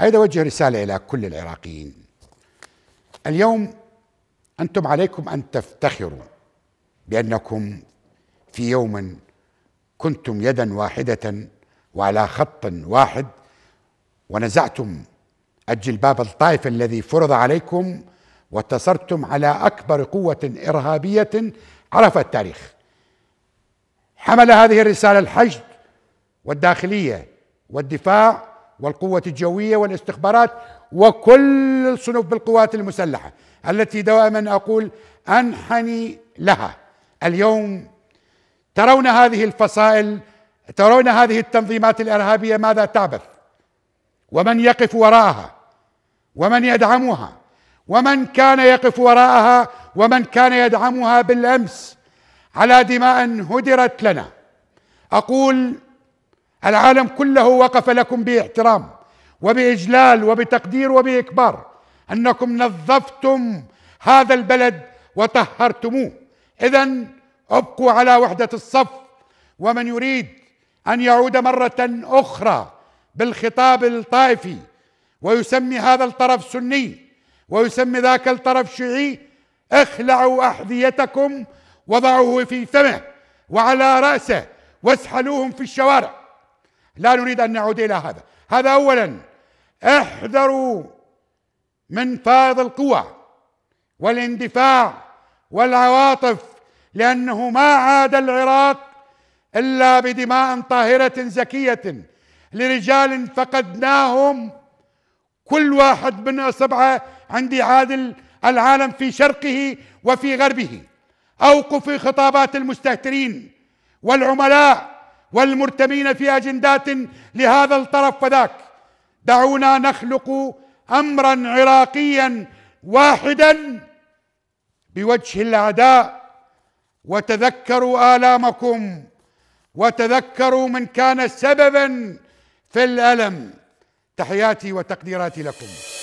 أريد أوجه رسالة إلى كل العراقيين اليوم أنتم عليكم أن تفتخروا بأنكم في يوم كنتم يدا واحدة وعلى خط واحد ونزعتم الجلباب الطائف الذي فرض عليكم وانتصرتم على أكبر قوة إرهابية عرف التاريخ حمل هذه الرسالة الحشد والداخلية والدفاع والقوة الجوية والاستخبارات وكل صنوف بالقوات المسلحة التي دائما أقول أنحني لها اليوم ترون هذه الفصائل ترون هذه التنظيمات الإرهابية ماذا تعبث ومن يقف وراءها ومن يدعمها ومن كان يقف وراءها ومن كان يدعمها بالأمس على دماء هدرت لنا أقول العالم كله وقف لكم باحترام وبإجلال وبتقدير وبإكبار أنكم نظفتم هذا البلد وطهرتموه إذا ابقوا على وحدة الصف ومن يريد أن يعود مرة أخرى بالخطاب الطائفي ويسمي هذا الطرف سني ويسمي ذاك الطرف شيعي اخلعوا أحذيتكم وضعوه في فمه وعلى رأسه واسحلوهم في الشوارع لا نريد أن نعود إلى هذا هذا أولا احذروا من فائض القوى والاندفاع والعواطف لأنه ما عاد العراق إلا بدماء طاهرة زكية لرجال فقدناهم كل واحد من سبعة عندي عادل العالم في شرقه وفي غربه أوقفوا خطابات المستهترين والعملاء والمرتبين في اجندات لهذا الطرف وذاك دعونا نخلق امرا عراقيا واحدا بوجه الاعداء وتذكروا الامكم وتذكروا من كان سببا في الالم تحياتي وتقديراتي لكم